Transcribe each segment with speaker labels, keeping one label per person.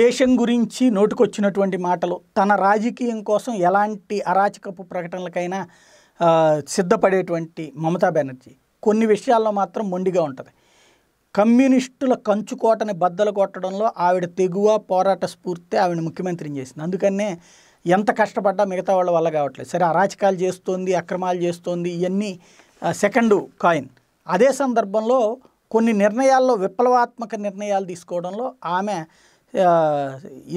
Speaker 1: దేశం గురించి నోటుకొచ్చినటువంటి మాటలు తన రాజకీయం కోసం ఎలాంటి అరాచకపు ప్రకటనలకైనా సిద్ధపడేటువంటి మమతా బెనర్జీ కొన్ని విషయాల్లో మాత్రం మొండిగా ఉంటుంది కమ్యూనిస్టుల కంచుకోటని బద్దలు కొట్టడంలో ఆవిడ తెగువ పోరాట స్ఫూర్తి ఆవిడ ముఖ్యమంత్రిని చేసింది అందుకనే ఎంత కష్టపడ్డా మిగతా వాళ్ళ వల్ల కావట్లేదు సరే అరాచకాలు చేస్తోంది అక్రమాలు చేస్తోంది ఇవన్నీ సెకండు కాయిన్ అదే సందర్భంలో కొన్ని నిర్ణయాల్లో విప్లవాత్మక నిర్ణయాలు తీసుకోవడంలో ఆమె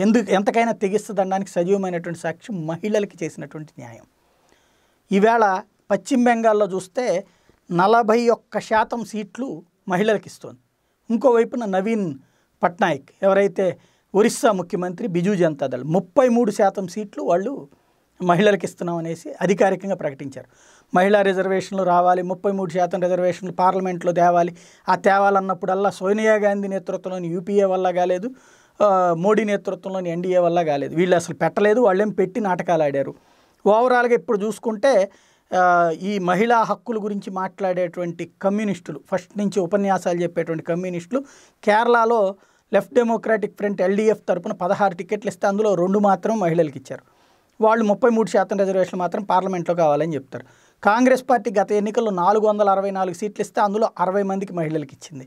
Speaker 1: ఎందుకు ఎంతకైనా తెగిస్తుందనడానికి సజీవమైనటువంటి సాక్షి మహిళలకి చేసినటువంటి న్యాయం ఈవేళ పశ్చిమ బెంగాల్లో చూస్తే నలభై ఒక్క శాతం సీట్లు మహిళలకు ఇస్తుంది ఇంకోవైపున నవీన్ పట్నాయక్ ఎవరైతే ఒరిస్సా ముఖ్యమంత్రి బిజు జనతాదళ్ ముప్పై మూడు శాతం సీట్లు వాళ్ళు మహిళలకు ఇస్తున్నాం అనేసి అధికారికంగా ప్రకటించారు మహిళా రిజర్వేషన్లు రావాలి ముప్పై మూడు శాతం రిజర్వేషన్లు పార్లమెంట్లో తేవాలి ఆ తేవాలన్నప్పుడల్లా సోనియా గాంధీ నేతృత్వంలోని యూపీఏ వల్ల కాలేదు మోడీ నేతృత్వంలోని ఎన్డీఏ వల్ల కాలేదు వీళ్ళు అసలు పెట్టలేదు వాళ్ళేం పెట్టి నాటకాలు ఆడారు ఓవరాల్గా ఇప్పుడు చూసుకుంటే ఈ మహిళా హక్కుల గురించి మాట్లాడేటువంటి కమ్యూనిస్టులు ఫస్ట్ నుంచి ఉపన్యాసాలు చెప్పేటువంటి కమ్యూనిస్టులు కేరళలో లెఫ్ట్ డెమోక్రాటిక్ ఫ్రంట్ ఎల్డీఎఫ్ తరపున పదహారు టికెట్లు ఇస్తే అందులో రెండు మాత్రం మహిళలకు ఇచ్చారు వాళ్ళు ముప్పై మూడు శాతం రిజర్వేషన్లు మాత్రం పార్లమెంట్లో కావాలని చెప్తారు కాంగ్రెస్ పార్టీ గత ఎన్నికల్లో నాలుగు వందల అరవై నాలుగు సీట్లు ఇస్తే అందులో అరవై మందికి మహిళలకు ఇచ్చింది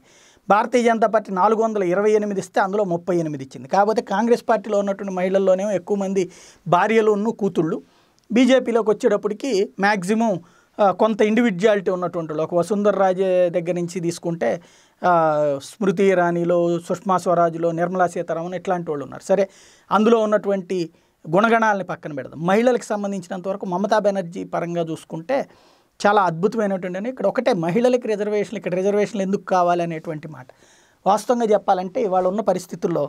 Speaker 1: భారతీయ జనతా పార్టీ నాలుగు వందల ఇరవై ఎనిమిది ఇస్తే అందులో ముప్పై ఎనిమిది ఇచ్చింది కాకపోతే కాంగ్రెస్ పార్టీలో ఉన్నటువంటి మహిళల్లోనే ఎక్కువ మంది భార్యలును కూతుళ్ళు బీజేపీలోకి వచ్చేటప్పటికి మ్యాక్సిమం కొంత ఇండివిజువాలిటీ ఉన్నటువంటి వాళ్ళు ఒక వసుంధర రాజే దగ్గర నుంచి తీసుకుంటే స్మృతి ఇరానీలో సుష్మా స్వరాజ్లో నిర్మలా సీతారామన్ ఇట్లాంటి వాళ్ళు ఉన్నారు సరే అందులో ఉన్నటువంటి గుణగణాలని పక్కన పెడదాం మహిళలకు సంబంధించినంత వరకు మమతా బెనర్జీ పరంగా చూసుకుంటే చాలా అద్భుతమైనటువంటి ఇక్కడ ఒకటే మహిళలకు రిజర్వేషన్లు ఇక్కడ రిజర్వేషన్లు ఎందుకు కావాలి అనేటువంటి మాట వాస్తవంగా చెప్పాలంటే ఇవాళ ఉన్న పరిస్థితుల్లో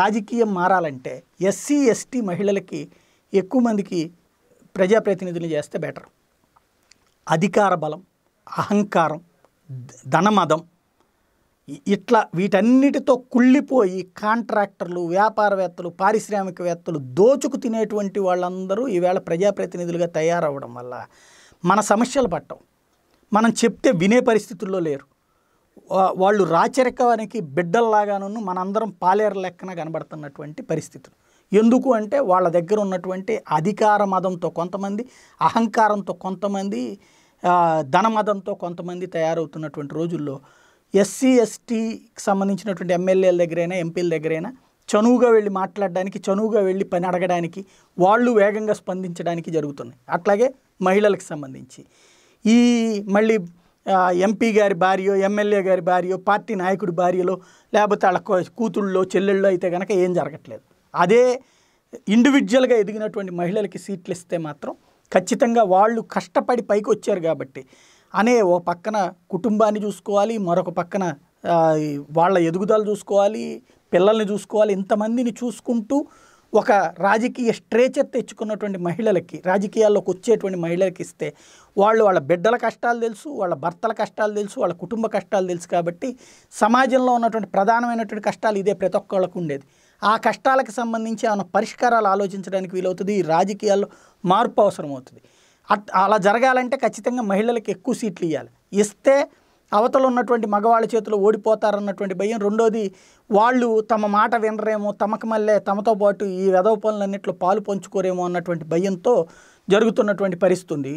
Speaker 1: రాజకీయం మారాలంటే ఎస్సీ ఎస్టీ మహిళలకి ఎక్కువ మందికి ప్రజాప్రతినిధులు చేస్తే బెటర్ అధికార బలం అహంకారం ధనమదం ఇట్లా వీటన్నిటితో కుళ్ళిపోయి కాంట్రాక్టర్లు వ్యాపారవేత్తలు పారిశ్రామికవేత్తలు దోచుకు తినేటువంటి వాళ్ళందరూ ఈవేళ ప్రజాప్రతినిధులుగా తయారవడం వల్ల మన సమస్యలు పట్టం మనం చెప్తే వినే పరిస్థితుల్లో లేరు వాళ్ళు రాచరికానికి బిడ్డల్లాగాను మనందరం పాలేరు లెక్కన కనబడుతున్నటువంటి పరిస్థితులు ఎందుకు అంటే వాళ్ళ దగ్గర ఉన్నటువంటి అధికార మదంతో కొంతమంది అహంకారంతో కొంతమంది ధనమదంతో కొంతమంది తయారవుతున్నటువంటి రోజుల్లో ఎస్సీ ఎస్టీకి సంబంధించినటువంటి ఎమ్మెల్యేల దగ్గరైనా ఎంపీల దగ్గరైనా చనువుగా వెళ్ళి మాట్లాడడానికి చనువుగా వెళ్ళి పని అడగడానికి వాళ్ళు వేగంగా స్పందించడానికి జరుగుతున్నాయి అట్లాగే మహిళలకు సంబంధించి ఈ మళ్ళీ ఎంపీ గారి భార్యో ఎమ్మెల్యే గారి భార్యో పార్టీ నాయకుడి భార్యలో లేకపోతే వాళ్ళ కూతుళ్ళో చెల్లెళ్ళో అయితే కనుక ఏం జరగట్లేదు అదే ఇండివిజువల్గా ఎదిగినటువంటి మహిళలకి సీట్లు ఇస్తే మాత్రం ఖచ్చితంగా వాళ్ళు కష్టపడి పైకి వచ్చారు కాబట్టి అనే ఓ పక్కన కుటుంబాన్ని చూసుకోవాలి మరొక పక్కన వాళ్ళ ఎదుగుదల చూసుకోవాలి పిల్లల్ని చూసుకోవాలి ఇంతమందిని చూసుకుంటూ ఒక రాజకీయ స్ట్రేచర్ తెచ్చుకున్నటువంటి మహిళలకి రాజకీయాల్లోకి వచ్చేటువంటి మహిళలకి ఇస్తే వాళ్ళు వాళ్ళ బిడ్డల కష్టాలు తెలుసు వాళ్ళ భర్తల కష్టాలు తెలుసు వాళ్ళ కుటుంబ కష్టాలు తెలుసు కాబట్టి సమాజంలో ఉన్నటువంటి ప్రధానమైనటువంటి కష్టాలు ఇదే ప్రతి ఒక్కళ్ళకు ఉండేది ఆ కష్టాలకు సంబంధించి ఆమె పరిష్కారాలు ఆలోచించడానికి వీలవుతుంది రాజకీయాల్లో మార్పు అవసరం అవుతుంది అలా జరగాలంటే ఖచ్చితంగా మహిళలకు ఎక్కువ సీట్లు ఇవ్వాలి ఇస్తే అవతల ఉన్నటువంటి మగవాళ్ళ చేతిలో ఓడిపోతారన్నటువంటి భయం రెండోది వాళ్ళు తమ మాట వినరేమో తమకు మళ్ళీ తమతో పాటు ఈ వెధవ పనులన్నింటిలో పాలు పంచుకోరేమో అన్నటువంటి భయంతో జరుగుతున్నటువంటి పరిస్థితుంది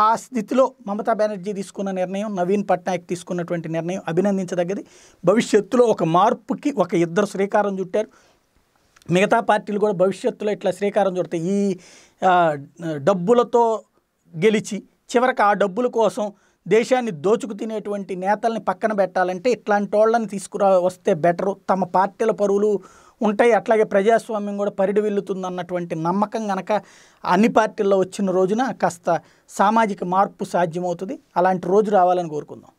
Speaker 1: ఆ స్థితిలో మమతా బెనర్జీ తీసుకున్న నిర్ణయం నవీన్ పట్నాయక్ తీసుకున్నటువంటి నిర్ణయం అభినందించదగ్గది భవిష్యత్తులో ఒక మార్పుకి ఒక ఇద్దరు శ్రీకారం చుట్టారు మిగతా పార్టీలు కూడా భవిష్యత్తులో ఇట్లా శ్రీకారం చుడతాయి ఈ డబ్బులతో గెలిచి చివరికి ఆ డబ్బుల కోసం దేశాన్ని దోచుకు తినేటువంటి నేతల్ని పక్కన పెట్టాలంటే ఇట్లాంటి వాళ్ళని తీసుకురా వస్తే బెటరు తమ పార్టీల పరువులు ఉంటాయి అట్లాగే ప్రజాస్వామ్యం కూడా పరిడి వెళ్ళుతుంది అన్నటువంటి నమ్మకం కనుక అన్ని పార్టీల్లో వచ్చిన రోజున కాస్త సామాజిక మార్పు సాధ్యమవుతుంది అలాంటి రోజు రావాలని కోరుకుందాం